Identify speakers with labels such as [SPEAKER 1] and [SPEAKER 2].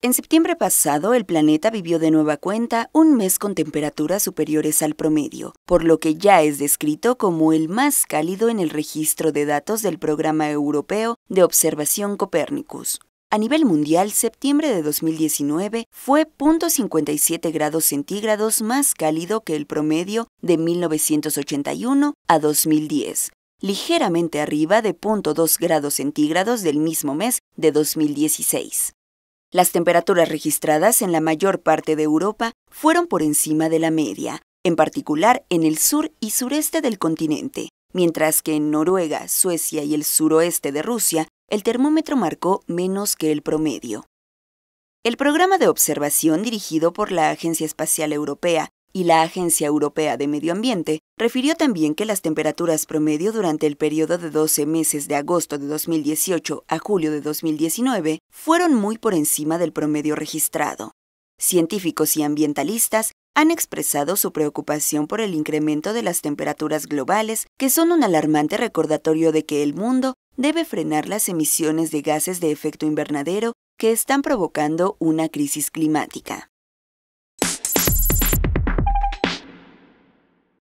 [SPEAKER 1] En septiembre pasado, el planeta vivió de nueva cuenta un mes con temperaturas superiores al promedio, por lo que ya es descrito como el más cálido en el registro de datos del Programa Europeo de Observación Copérnicus. A nivel mundial, septiembre de 2019 fue 0.57 grados centígrados más cálido que el promedio de 1981 a 2010, ligeramente arriba de 0.2 grados centígrados del mismo mes de 2016. Las temperaturas registradas en la mayor parte de Europa fueron por encima de la media, en particular en el sur y sureste del continente, mientras que en Noruega, Suecia y el suroeste de Rusia el termómetro marcó menos que el promedio. El programa de observación dirigido por la Agencia Espacial Europea y la Agencia Europea de Medio Ambiente refirió también que las temperaturas promedio durante el periodo de 12 meses de agosto de 2018 a julio de 2019 fueron muy por encima del promedio registrado. Científicos y ambientalistas han expresado su preocupación por el incremento de las temperaturas globales, que son un alarmante recordatorio de que el mundo debe frenar las emisiones de gases de efecto invernadero que están provocando una crisis climática.